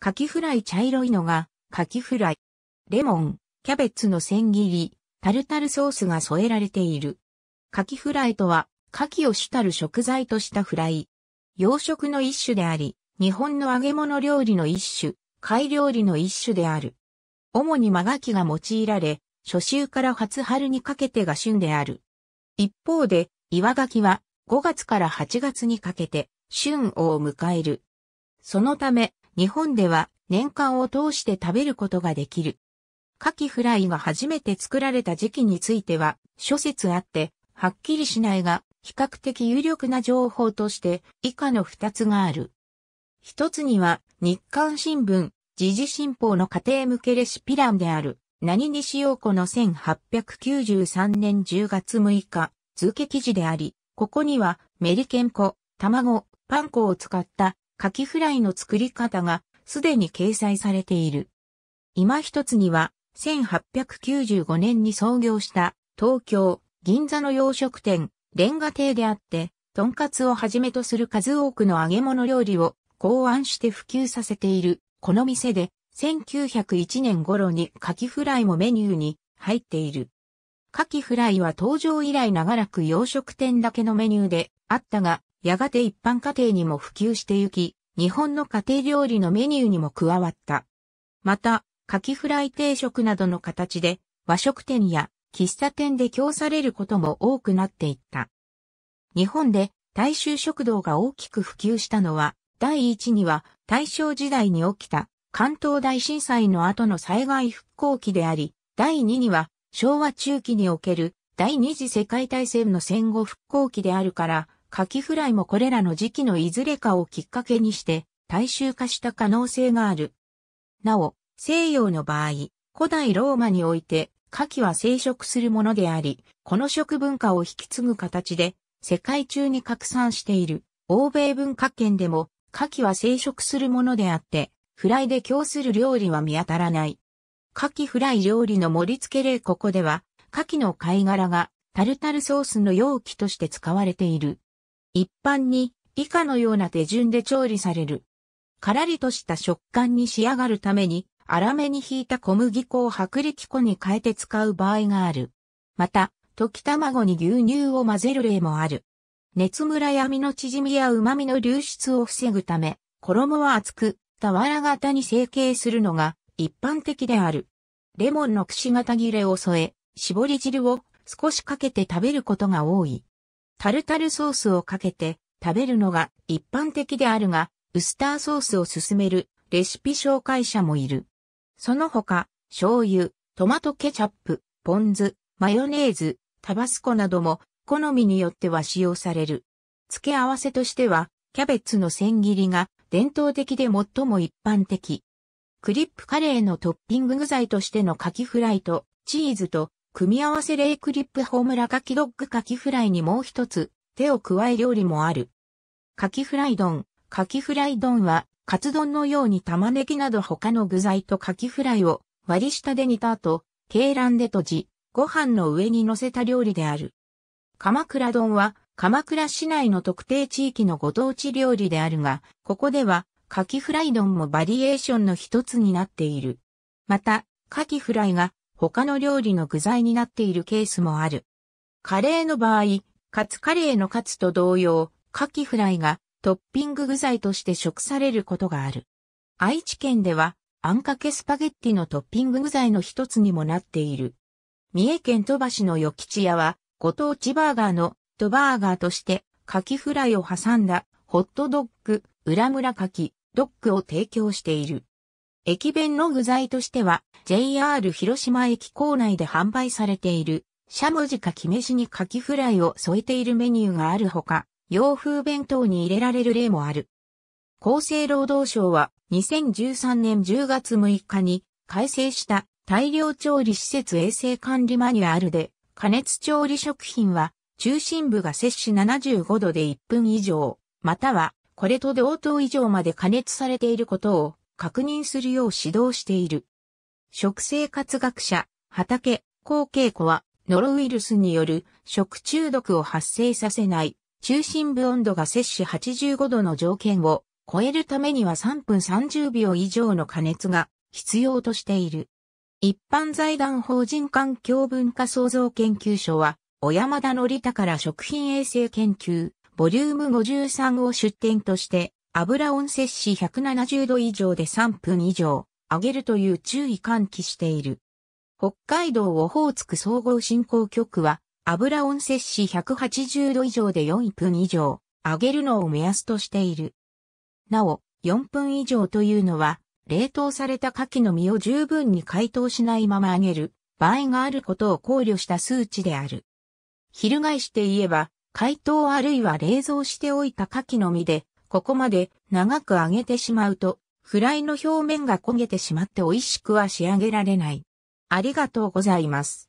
カキフライ茶色いのが、カキフライ。レモン、キャベツの千切り、タルタルソースが添えられている。カキフライとは、カキを主たる食材としたフライ。洋食の一種であり、日本の揚げ物料理の一種、貝料理の一種である。主にマガキが用いられ、初秋から初春にかけてが旬である。一方で、岩柿は5月から8月にかけて、旬を迎える。そのため、日本では年間を通して食べることができる。カキフライが初めて作られた時期については諸説あって、はっきりしないが、比較的有力な情報として以下の二つがある。一つには日刊新聞、時事新報の家庭向けレシピ欄である、何にしようこの1893年10月6日、付け記事であり、ここにはメリケン粉、卵、パン粉を使ったカキフライの作り方がすでに掲載されている。今一つには、1895年に創業した東京、銀座の洋食店、レンガ亭であって、とんかつをはじめとする数多くの揚げ物料理を考案して普及させている。この店で、1901年頃にカキフライもメニューに入っている。カキフライは登場以来長らく洋食店だけのメニューであったが、やがて一般家庭にも普及してゆき、日本の家庭料理のメニューにも加わった。また、カキフライ定食などの形で和食店や喫茶店で供されることも多くなっていった。日本で大衆食堂が大きく普及したのは、第一には大正時代に起きた関東大震災の後の災害復興期であり、第二には昭和中期における第二次世界大戦の戦後復興期であるから、カキフライもこれらの時期のいずれかをきっかけにして大衆化した可能性がある。なお、西洋の場合、古代ローマにおいてカキは生殖するものであり、この食文化を引き継ぐ形で世界中に拡散している欧米文化圏でもカキは生殖するものであって、フライで供する料理は見当たらない。カキフライ料理の盛り付け例ここでは、カキの貝殻がタルタルソースの容器として使われている。一般に以下のような手順で調理される。カラリとした食感に仕上がるために、粗めにひいた小麦粉を薄力粉に変えて使う場合がある。また、溶き卵に牛乳を混ぜる例もある。熱むらや身の縮みや旨味の流出を防ぐため、衣は厚く、俵型に成形するのが一般的である。レモンの串型切れを添え、絞り汁を少しかけて食べることが多い。タルタルソースをかけて食べるのが一般的であるが、ウスターソースを勧めるレシピ紹介者もいる。その他、醤油、トマトケチャップ、ポン酢、マヨネーズ、タバスコなども好みによっては使用される。付け合わせとしては、キャベツの千切りが伝統的で最も一般的。クリップカレーのトッピング具材としてのカキフライとチーズと組み合わせレイクリップホームラカキドッグカキフライにもう一つ手を加え料理もある。カキフライ丼。カキフライ丼はカツ丼のように玉ねぎなど他の具材とカキフライを割り下で煮た後、鶏卵で閉じ、ご飯の上に乗せた料理である。鎌倉丼は鎌倉市内の特定地域のご当地料理であるが、ここではカキフライ丼もバリエーションの一つになっている。また、カキフライが他の料理の具材になっているケースもある。カレーの場合、カツカレーのカツと同様、カキフライがトッピング具材として食されることがある。愛知県では、あんかけスパゲッティのトッピング具材の一つにもなっている。三重県鳥羽市の与吉屋は、ご当地バーガーのトバーガーとして、カキフライを挟んだホットドッグ、裏村カキ、ドッグを提供している。駅弁の具材としては、JR 広島駅構内で販売されている、しゃもじかき飯にカキフライを添えているメニューがあるほか、洋風弁当に入れられる例もある。厚生労働省は2013年10月6日に改正した大量調理施設衛生管理マニュアルで加熱調理食品は中心部が摂氏75度で1分以上、またはこれと同等以上まで加熱されていることを確認するよう指導している。食生活学者、畑、高恵子は、ノロウイルスによる食中毒を発生させない、中心部温度が摂氏85度の条件を超えるためには3分30秒以上の加熱が必要としている。一般財団法人環境文化創造研究所は、小山田のりたから食品衛生研究、ボリューム53を出展として、油温摂氏170度以上で3分以上揚げるという注意喚起している。北海道オホーツク総合振興局は油温摂氏180度以上で4分以上揚げるのを目安としている。なお、4分以上というのは冷凍された牡蠣の身を十分に解凍しないまま揚げる場合があることを考慮した数値である。翻して言えば、解凍あるいは冷蔵しておいた牡蠣の身でここまで長く揚げてしまうと、フライの表面が焦げてしまって美味しくは仕上げられない。ありがとうございます。